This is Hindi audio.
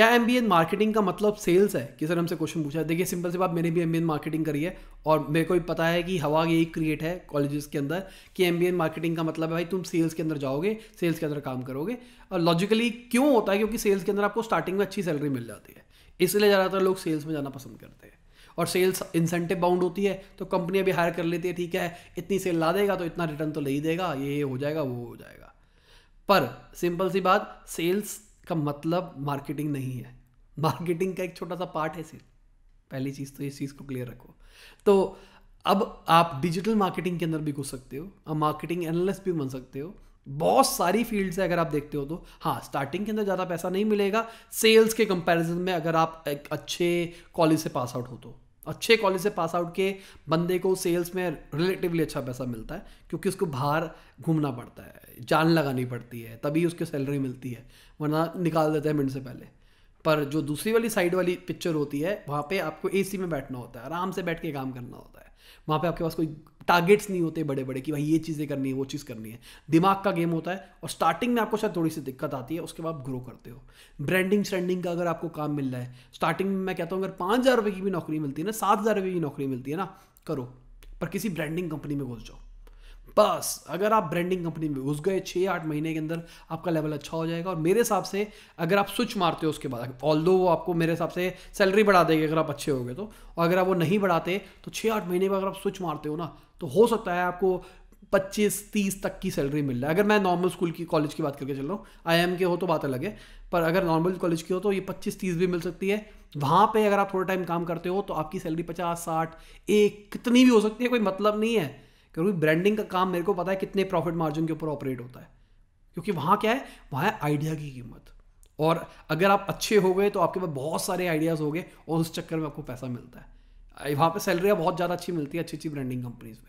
क्या एम बी एन मार्केटिंग का मतलब सेल्स है कि सर हमसे क्वेश्चन पूछा देखिए सिंपल सी बात मैंने भी एम बी एन मार्केटिंग करी है और मेरे को भी पता है कि हवा यही क्रिएट है कॉलेजेस के अंदर कि एम बी एन मार्केटिंग का मतलब है भाई तुम सेल्स के अंदर जाओगे सेल्स के अंदर काम करोगे और लॉजिकली क्यों होता है क्योंकि सेल्स के अंदर आपको स्टार्टिंग में अच्छी सैलरी मिल जाती है इसलिए ज़्यादातर लोग सेल्स में जाना पसंद करते हैं और सेल्स इंसेंटिव बाउंड होती है तो कंपनियां भी हायर कर लेती है ठीक है इतनी सेल ला देगा तो इतना रिटर्न तो ले ही देगा ये हो जाएगा वो हो जाएगा पर सिंपल सी बात सेल्स इसका मतलब मार्केटिंग नहीं है मार्केटिंग का एक छोटा सा पार्ट है सिर्फ पहली चीज़ तो इस चीज़ को क्लियर रखो तो अब आप डिजिटल मार्केटिंग के अंदर भी घुस सकते हो आप मार्केटिंग एनालिस्ट भी बन सकते हो बहुत सारी फील्ड्स है अगर आप देखते हो तो हाँ स्टार्टिंग के अंदर ज़्यादा पैसा नहीं मिलेगा सेल्स के कंपैरिजन में अगर आप एक अच्छे कॉलेज से पास आउट हो तो अच्छे कॉलेज से पास आउट के बंदे को सेल्स में रिलेटिवली अच्छा पैसा मिलता है क्योंकि उसको बाहर घूमना पड़ता है जान लगानी पड़ती है तभी उसकी सैलरी मिलती है वरना निकाल देते हैं मिनट से पहले पर जो दूसरी वाली साइड वाली पिक्चर होती है वहाँ पे आपको एसी में बैठना होता है आराम से बैठ के काम करना होता है वहाँ पे आपके पास कोई टारगेट्स नहीं होते बड़े बड़े कि भाई ये चीज़ें करनी है वो चीज़ करनी है दिमाग का गेम होता है और स्टार्टिंग में आपको शायद थोड़ी सी दिक्कत आती है उसके बाद आप ग्रो करते हो ब्रांडिंग श्रेंडिंग का अगर आपको काम मिल रहा है स्टार्टिंग में मैं कहता हूँ अगर पाँच हज़ार रुपये की भी नौकरी मिलती है ना सात हज़ार रुपये की नौकरी मिलती है ना करो पर किसी ब्रांडिंग कंपनी में घुस जाओ बस अगर आप ब्रांडिंग कंपनी में घुस गए छः आठ महीने के अंदर आपका लेवल अच्छा हो जाएगा और मेरे हिसाब से अगर आप स्विच मारते हो उसके बाद ऑल दो वो आपको मेरे हिसाब से सैलरी बढ़ा देगी अगर आप अच्छे हो गए तो और अगर आप वो नहीं बढ़ाते तो छः आठ महीने में अगर आप स्विच मारते हो ना तो हो सकता है आपको पच्चीस तीस तक की सैलरी मिल रहा है अगर मैं नॉर्मल स्कूल की कॉलेज की बात करके चल रहा हूँ आई के हो तो बात अलग है पर अगर नॉर्मल कॉलेज की हो तो ये पच्चीस तीस भी मिल सकती है वहाँ पे अगर आप थोड़ा टाइम काम करते हो तो आपकी सैलरी पचास साठ एक कितनी भी हो सकती है कोई मतलब नहीं है क्योंकि ब्रांडिंग का काम मेरे को पता है कितने प्रॉफिट मार्जिन के ऊपर ऑपरेट होता है क्योंकि वहाँ क्या है वहाँ है आइडिया की कीमत और अगर आप अच्छे हो गए तो आपके पास बहुत सारे आइडियाज़ हो गए और उस चक्कर में आपको पैसा मिलता है वहाँ पर सैलरियाँ बहुत ज़्यादा अच्छी मिलती है अच्छी अच्छी ब्रांडिंग कंपनीज में